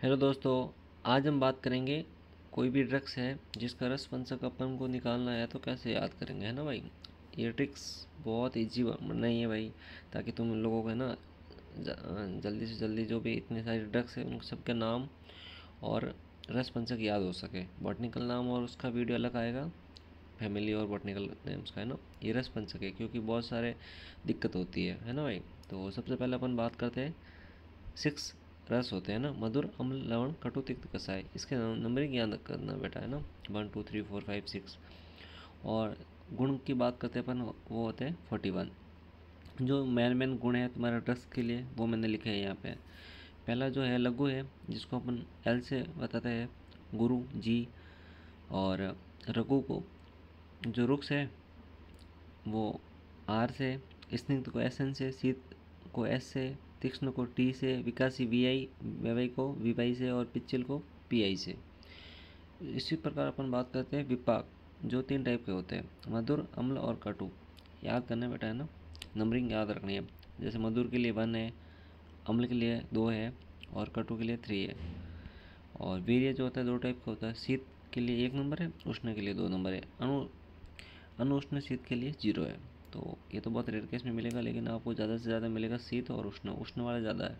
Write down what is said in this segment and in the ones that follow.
hello दोस्तों आज हम बात करेंगे कोई भी ड्रग्स है जिसका रस पंसक अपन को निकालना है तो कैसे याद करेंगे है ना भाई ये ट्रिक्स बहुत ईजी नहीं है भाई ताकि तुम लोगों को है ना जल्दी से जल्दी जो भी इतने सारे ड्रग्स हैं उन सब के नाम और रस पंचक याद हो सके बॉटनिकल नाम और उसका वीडियो अलग आएगा फैमिली और बॉटनिकल नेम्स का है ना ये रस पंचक है क्योंकि बहुत सारे दिक्कत होती है है ना भाई तो सबसे पहले अपन बात करते हैं सिक्स रस होते हैं ना मधुर अम्ल लवण कटु तिक्त कसाय इसके नंबरिंग याद करना बेटा है ना one two three four five six और गुण की बात करते हैं अपन वो होते हैं फोर्टी वन जो मेन मेन गुण है तुम्हारे रस के लिए वो मैंने लिखे हैं यहाँ पे पहला जो है लघु है जिसको अपन एल से बताते हैं गुरु जी और रघु को जो रुक्स है वो आर से स्निग्ध को एस एन से शीत को एस से तीक्ष्ण को टी से विकासी वी आई व्यवय को वीवाई से और पिचिल को पी आई से इसी प्रकार अपन बात करते हैं विपाक जो तीन टाइप के होते हैं मधुर अम्ल और कटु याद करना बेटा है ना नंबरिंग याद रखनी है जैसे मधुर के लिए वन है अम्ल के लिए दो है और कटु के लिए थ्री है और वीर्य जो होता है दो टाइप का होता है शीत के लिए एक नंबर है उष्ण के लिए दो नंबर है अनु अनुष्ण शीत के लिए जीरो है तो ये तो बहुत रेयर केस में मिलेगा लेकिन आपको ज़्यादा से ज़्यादा मिलेगा शीत और उष्ण उष्ण वाला ज़्यादा है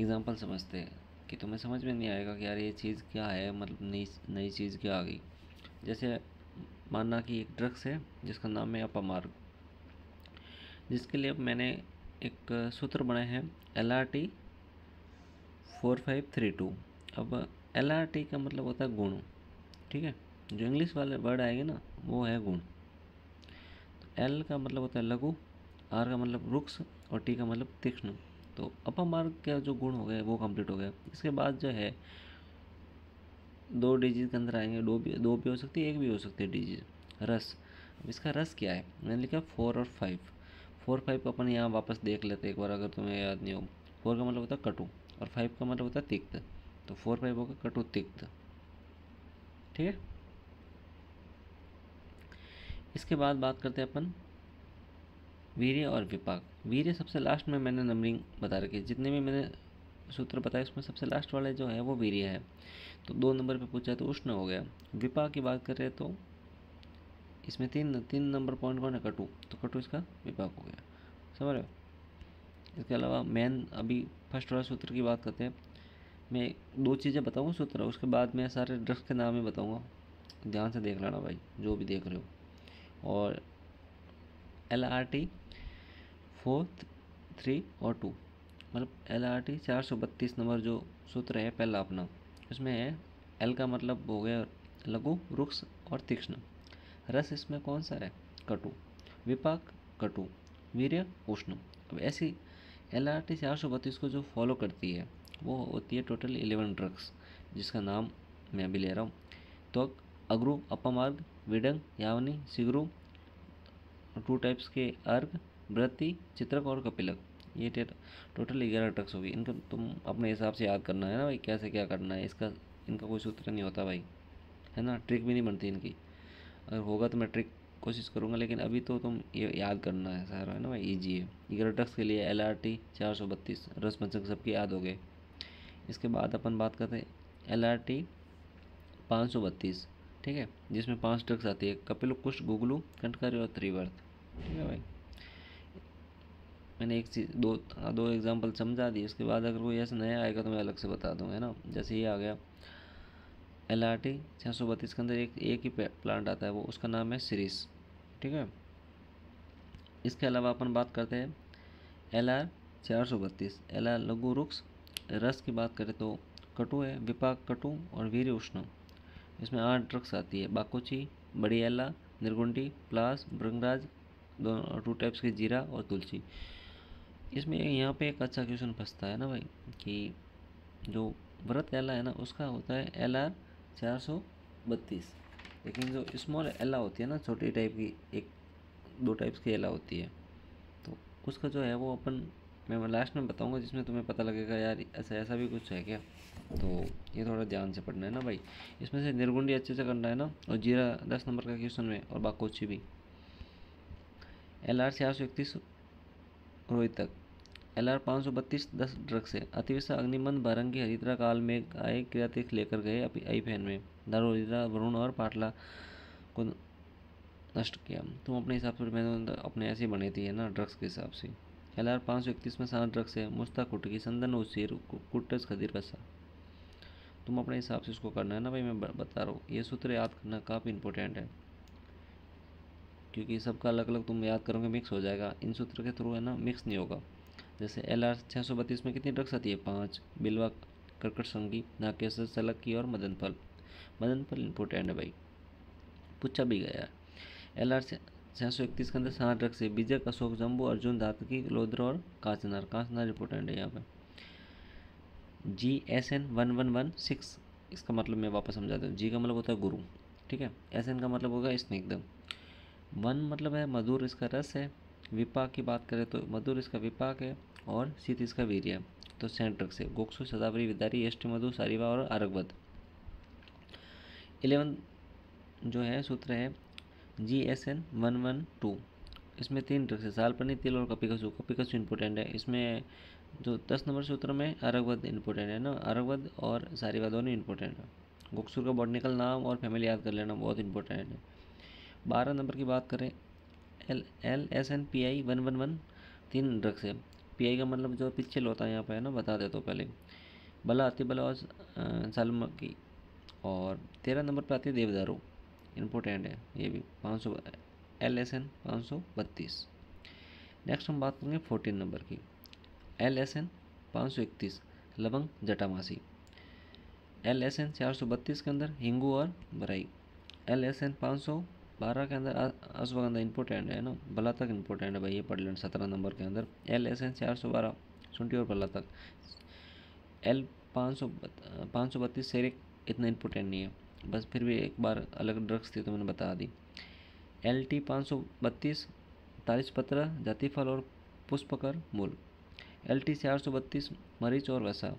एग्ज़ाम्पल समझते हैं कि तुम्हें समझ में नहीं आएगा कि यार ये चीज़ क्या है मतलब नई नई चीज़ क्या आ गई जैसे मानना कि एक ड्रग्स है जिसका नाम है अपामार्ग जिसके लिए मैंने एक सूत्र बनाए हैं L R T four five three two अब एल आर टी का मतलब होता है गुण ठीक है जो इंग्लिश वाले वर्ड आएंगे ना वो है गुण एल का मतलब होता है लघु आर का मतलब रुक्ष और टी का मतलब तीक्ष्ण तो अपमार्ग मार्ग का जो गुण हो गया वो कंप्लीट हो गया इसके बाद जो है दो डिजीज के अंदर आएंगे दो भी दो भी हो सकती है एक भी हो सकती है डिजीज रस अब इसका रस क्या है मैंने लिखा फोर और फाइव फोर फाइव को अपन यहाँ वापस देख लेते एक बार अगर तुम्हें याद नहीं हो फोर का मतलब होता है कटु और फाइव का मतलब होता है तिक्त तो फोर फाइव होगा कटु तिक्त ठीक है इसके बाद बात करते हैं अपन वीर्य और विपाक वीर्य सबसे लास्ट में मैंने नंबरिंग बता रखी है जितने भी मैंने सूत्र बताए उसमें सबसे लास्ट वाले जो है वो वीर्य है तो दो नंबर पे पूछा तो उष्ण हो गया विपाक की बात करें तो इसमें तीन तीन नंबर पॉइंट कौन है कटु तो कटु इसका विपाक हो गया समझ रहे इसके अलावा मैन अभी फर्स्ट वाला सूत्र की बात करते हैं मैं दो चीज़ें बताऊँ सूत्र उसके बाद मैं सारे ड्रग्स के नाम ही बताऊँगा ध्यान से देख लेना भाई जो भी देख रहे हो और L R T four three और टू मतलब एल आर टी चार सौ बत्तीस नंबर जो सूत्र है पहला अपना इसमें है एल का मतलब हो गया लघु रुक्ष और तीक्ष्ण रस इसमें कौन सा है कटु विपाक कटु वीर्य उष्ण अब ऐसी एल आर टी चार सौ बत्तीस को जो फॉलो करती है वो होती है टोटल इलेवन ड्रग्स जिसका नाम मैं अभी ले रहा हूँ तो अग्रु अपमार्ग विडंग यावनी सिगरू टू टाइप्स के अर्घ व्रति चित्रक और कपिलक ये टोटल ग्यारह ट्रक्स होगी इनको तुम अपने हिसाब से याद करना है ना भाई कैसे क्या करना है इसका इनका कोई सूत्र नहीं होता भाई है ना ट्रिक भी नहीं बनती इनकी अगर होगा तो मैं ट्रिक कोशिश करूँगा लेकिन अभी तो तुम ये याद करना है सारा है ना भाई ईजी है ग्यारह ट्रक्स के लिए एल आर टी चार सौ बत्तीस पंचक सबकी याद हो गए इसके बाद अपन बात करते हैं एल आर टी पाँच सौ बत्तीस ठीक है जिसमें पांच ड्रग्स आती है कपिल कुश गुगलू कंटकारी और त्रिवर्त ठीक है भाई मैंने एक चीज़ दो हाँ, दो एग्जांपल समझा दिए इसके बाद अगर कोई ऐसा नया आएगा तो मैं अलग से बता दूँ है ना जैसे ये आ गया एल आर टी छः सौ बत्तीस के अंदर एक एक ही प्लांट आता है वो उसका नाम है सीरीस ठीक है इसके अलावा अपन बात करते हैं एल आर चार सौ बत्तीस एल आर लघु रुक्स रस की बात करें तो कटु है विपाक कटु और वीर उष्ण इसमें आठ ड्रग्स आती है बाकोची बड़ी एला निर्गुंडी प्लास ब्रंगराज दोनों टू टाइप्स की जीरा और तुलसी इसमें यहाँ पे एक अच्छा क्वेश्चन फंसता है ना भाई कि जो व्रत एला है ना उसका होता है एल आर चार सौ बत्तीस लेकिन जो स्मॉल एला होती है ना छोटी टाइप की एक दो टाइप्स की एला होती है तो उसका जो है वो अपन मैं लास्ट में बताऊँगा जिसमें तुम्हें पता लगेगा यार ऐसा ऐसा भी कुछ है क्या तो ये थोड़ा ध्यान से पढ़ना है ना भाई इसमें से निर्गुंडी अच्छे से करना है ना और जीरा दस नंबर का क्वेश्चन में और बाकोची भी एल आर चार सौ इकतीस रोहित तक एल आर पाँच सौ बत्तीस दस ड्रग से अतिविशा अग्निमंद बारंगी हरिद्रा काल में आए क्रियातीर्थ लेकर गए अपनी आई फैन में हरिद्रा वरुण और पाटला को नष्ट किया तुम अपने हिसाब से मैंने तो अपने ऐसे बने थी है ना ड्रग्स के हिसाब से एल आर पाँच सौ इकतीस में सात ड्रग्स है कुट कुटकी संदन उसीर कुट्टस खदीर कसा तुम अपने हिसाब से इसको करना है ना भाई मैं बता रहा हूँ ये सूत्र याद करना काफ़ी इंपॉर्टेंट है क्योंकि सबका अलग अलग तुम याद करोगे मिक्स हो जाएगा इन सूत्र के थ्रू है ना मिक्स नहीं होगा जैसे एल आर छः सौ बत्तीस में कितनी ड्रग्स आती है पाँच बिलवा कर्कट संगी नाकेसर सलक की और मदन फल मदन इंपोर्टेंट है भाई पूछा भी गया एल आर छः सौ इकतीस के अंदर सात रक्स है विजय अशोक जम्बू अर्जुन धातकी लोद्र और कांचनार कांचनार इंपोर्टेंट है यहाँ पर G S N one one one six इसका मतलब मैं वापस समझाता हूँ जी का मतलब होता है गुरु ठीक है एस एन का मतलब होगा स्निग्धम वन मतलब है मधुर इसका रस है विपाक की बात करें तो मधुर इसका विपाक है और शीत इसका वीर्य है तो रक्स से गोक्सु सदावरी विदारी यष्टि मधु सारीवा और अरगवध इलेवन जो है सूत्र है G S N one one two इसमें तीन ट्रक है सालपनी तिल और कपी कसू कपी कसू इम्पोर्टेंट है इसमें जो दस नंबर सूत्र में अरगवध इम्पोर्टेंट है ना अरगवध और सारीवाद दोनों इम्पोर्टेंट है गोक्सुर का बॉटनिकल नाम और फैमिली याद कर लेना बहुत इंपॉर्टेंट है बारह नंबर की बात करें L L S N P I one one one तीन ड्रग्स है पी आई का मतलब जो पिछल होता है यहाँ पर है ना बता देता तो पहले बला आती बला और सालमकी और तेरह नंबर पर आती है देवदारू इम्पोर्टेंट है ये भी पाँच सौ एल एस एन पाँच सौ बत्तीस नेक्स्ट हम बात करेंगे फोर्टीन नंबर की एल एस एन पाँच सौ इकतीस लवंग जटामासी एल एस एन चार सौ बत्तीस के अंदर हिंगू और बराई एल एस एन पाँच सौ बारह के अंदर अश्वगंधा इम्पोर्टेंट है ना बला तक इम्पोर्टेंट है भाई ये पढ़ लेना सत्रह नंबर के अंदर एल एस एन चार सौ बारह सुनटी और बला तक एल पाँच सौ पाँच सौ बत्तीस सेरिक इतना इम्पोर्टेंट नहीं है बस फिर भी एक बार अलग ड्रग्स थी तो मैंने बता दी एल टी पाँच सौ बत्तीस तारीस पत्र जाति फल और पुष्पकर मूल एल टी चार सौ बत्तीस मरीच और वसा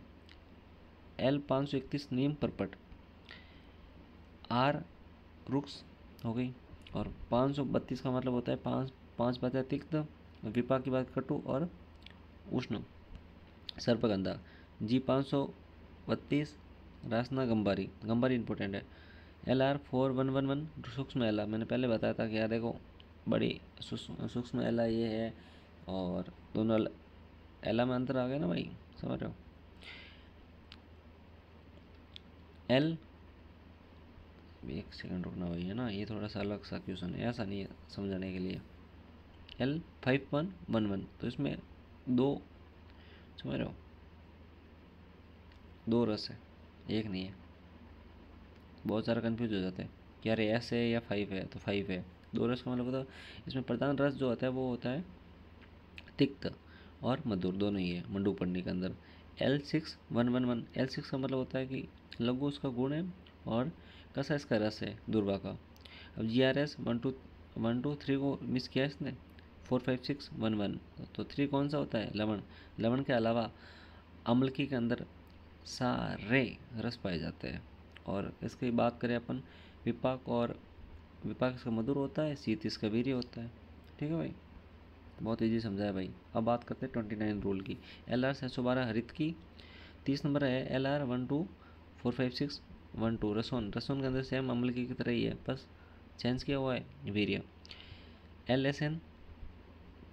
एल पाँच सौ इकतीस नीम परपट आर रुक्स हो गई और पाँच सौ बत्तीस का मतलब होता है पाँच पाँच बातें तिक्त विपा की बात कटु और उष्ण सर्पगंधा जी पाँच सौ बत्तीस रासना गंबारी गंबारी इंपॉर्टेंट है L R four one one one सूक्ष्म एला मैंने पहले बताया था कि यार देखो बड़ी सूक्ष्म एला ये है और दोनों एला में अंतर आ गया ना भाई समझ रहे हो एल एक सेकंड रुकना भाई है ना ये थोड़ा सा अलग सा क्वेश्चन है ऐसा नहीं है समझाने के लिए L five one one one तो इसमें दो समझ रहे हो दो रस है एक नहीं है बहुत सारा कन्फ्यूज हो जाता है कि यार एस है या फाइव है तो फाइव है दो रस का मतलब होता है इसमें प्रधान रस जो होता है वो होता है तिक्त और मधुर दोनों ही है मंडू पढ़ने के अंदर L six one one one L six का मतलब होता है कि लघु उसका गुण है और कसा इसका रस है दुर्वा का अब G R S one two one two three को मिस किया इसने four five six one one तो थ्री कौन सा होता है लवण लवण के अलावा अम्ल के अंदर सारे रस पाए जाते हैं और इसकी बात करें अपन विपाक और विपाक इसका मधुर होता है शीत इसका वीर्य होता है ठीक है भाई बहुत ईजी समझाया भाई अब बात करते हैं ट्वेंटी नाइन रूल की एल आर सात सौ बारह हरित की तीस नंबर है L R one two four five six one two रसोन रसोन के अंदर सेम अम्ल की तरह ही है बस चेंज किया हुआ है वीर्य एल एस एन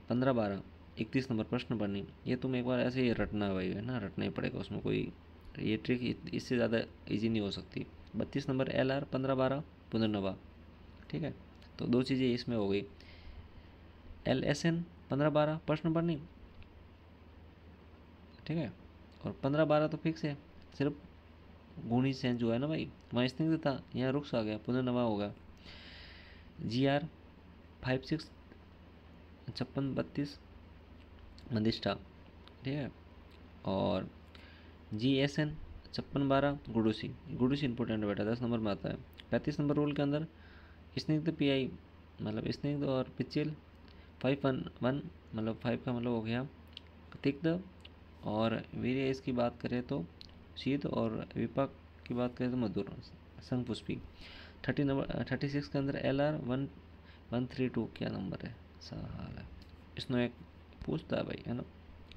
पंद्रह बारह इकतीस नंबर प्रश्न बनी ये तुम एक बार ऐसे ही रटना भाई है ना रटना ही पड़ेगा उसमें कोई ये ट्रिक इससे ज़्यादा इजी नहीं हो सकती बत्तीस नंबर एल आर पंद्रह बारह पुनर्नवा ठीक है तो दो चीज़ें इसमें हो गई एल एस एन पंद्रह बारह प्रश्न नंबर नहीं ठीक है और पंद्रह बारह तो फिक्स है सिर्फ गुणी सेंस जो है ना भाई वहाँ नहीं था यहाँ रुक्स आ गया पुनर्नवा होगा जी आर फाइव सिक्स छप्पन बत्तीस मदिष्ठा ठीक है और जी एस एन छप्पन बारह गुडूसी गुडूसी इंपोर्टेंट बेटा दस नंबर में आता है पैंतीस नंबर रोल के अंदर स्निग्ध पी आई मतलब स्निग्ध और पिचिल फाइव वन वन मतलब फाइव का मतलब हो गया तिक्त और एस की बात करें तो शीत और विपक की बात करें तो मधुर संघ पुष्पी थर्टी नंबर थर्टी सिक्स के अंदर L R one one three two क्या नंबर है है इसमें एक पूछता है भाई है ना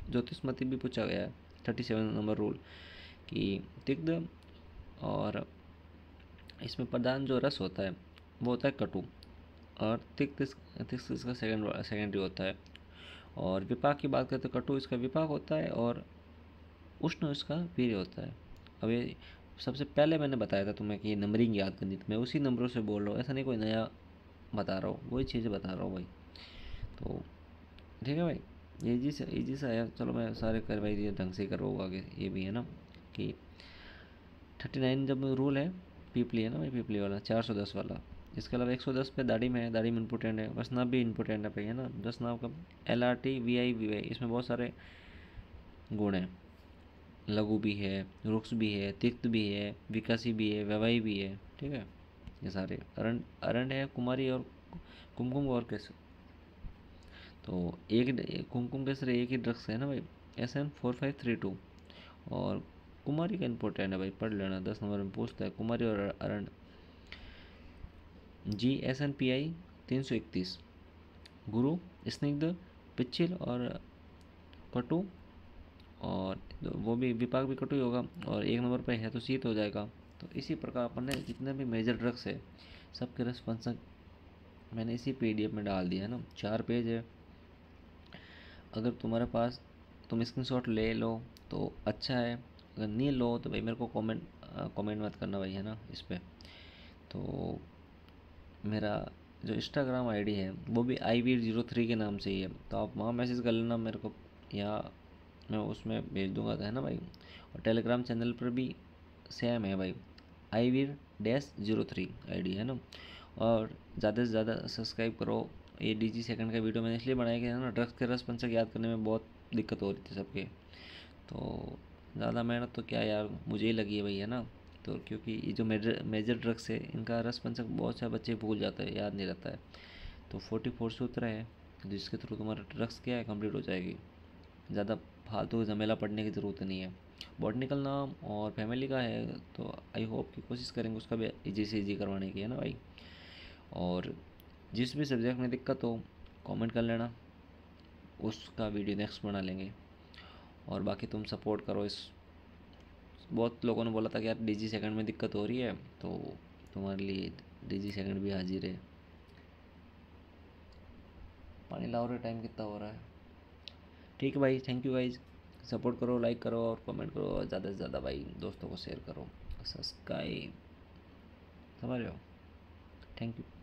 ज्योतिषमती भी पूछा गया है थर्टी सेवन नंबर रूल कि तिग्ध और इसमें प्रधान जो रस होता है वो होता है कटु और तिक्त तिक्त इसका सेकेंड सेकेंडरी होता है और विपाक की बात करें तो कटु इसका विपाक होता है और उष्ण इसका वीर होता है अब ये सबसे पहले मैंने बताया था तुम्हें कि ये नंबरिंग याद करनी थी तो मैं उसी नंबरों से बोल रहा हूँ ऐसा नहीं कोई नया बता रहा हूँ वही चीज़ें बता रहा हूँ भाई तो ठीक है भाई ये जी सा जी सा है चलो मैं सारे कार्रवाई ढंग से करवाऊँगा आगे ये भी है ना कि थर्टी नाइन जब रूल है पीपली है ना भाई पीपली वाला चार सौ दस वाला इसके अलावा एक सौ दस पे दाढ़ी में है दाढ़ी में इम्पोर्टेंट है बस नाव भी इम्पोर्टेंट है भाई है ना दस नाव का L R T V I V Y इसमें बहुत सारे गुण हैं लघु भी है रुक्स भी है तिक्त भी है विकासी भी है वैवाही भी है ठीक है ये सारे अरण अरण है कुमारी और कुमकुम और कैसे तो एक कुमकुम के सर एक ही ड्रग्स है ना भाई S N four five three two और कुमारी का इंपोर्टेंट है भाई पढ़ लेना दस नंबर में पूछता है कुमारी और अरण G S N P I तीन सौ इकतीस गुरु स्निग्ध पिछिल और कटु और वो भी विपाक भी कटु ही होगा और एक नंबर पर है तो शीत हो जाएगा तो इसी प्रकार अपन ने जितने भी मेजर ड्रग्स है सबके रस फंक्शन मैंने इसी पीडीएफ में डाल दिया है ना चार पेज है अगर तुम्हारे पास तुम स्क्रीन ले लो तो अच्छा है अगर नहीं लो तो भाई मेरे को कमेंट कमेंट मत करना भाई है ना इस पर तो मेरा जो इंस्टाग्राम आईडी है वो भी आई वी जीरो थ्री के नाम से ही है तो आप वहाँ मैसेज कर लेना मेरे को या मैं उसमें भेज दूंगा है ना भाई और टेलीग्राम चैनल पर भी सेम है भाई आई वीर डैश जीरो थ्री आई है ना और ज़्यादा से ज़्यादा सब्सक्राइब करो ये डी जी सेकंड का वीडियो मैंने इसलिए बनाया कि ना ड्रग्स के रस से याद करने में बहुत दिक्कत हो रही थी सबके तो ज़्यादा मेहनत तो क्या यार मुझे ही लगी है भैया ना तो क्योंकि ये जो मेजर मेजर ड्रग्स है इनका रस पंसक बहुत सारे बच्चे भूल जाते हैं याद नहीं रहता है तो फोर्टी फोर सूत्र है जिसके थ्रू तुम्हारा ड्रग्स क्या है कम्प्लीट हो जाएगी ज़्यादा फालतू झमेला पड़ने की ज़रूरत नहीं है बॉटनिकल नाम और फैमिली का है तो आई होप कि कोशिश करेंगे उसका भी ईजी से ईजी करवाने की है ना भाई और जिस भी सब्जेक्ट में दिक्कत हो कमेंट कर लेना उसका वीडियो नेक्स्ट बना लेंगे और बाकी तुम सपोर्ट करो इस बहुत लोगों ने बोला था कि यार डीजी सेकंड में दिक्कत हो रही है तो तुम्हारे लिए डीजी सेकंड भी हाजिर है पानी लाओ रहे टाइम कितना हो रहा है ठीक है भाई थैंक यू भाई सपोर्ट करो लाइक करो और कमेंट करो और ज़्यादा से ज़्यादा भाई दोस्तों को शेयर करो सब्सक्राइब समझ रहे हो थैंक यू